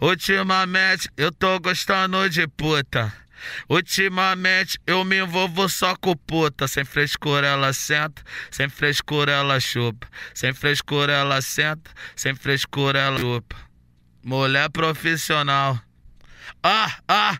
Ultimamente eu tô gostando de puta. Ultimamente eu me envolvo só com puta. Sem frescura ela senta, sem frescura ela chupa. Sem frescura ela senta, sem frescura ela chupa. Mulher profissional. Ah, ah!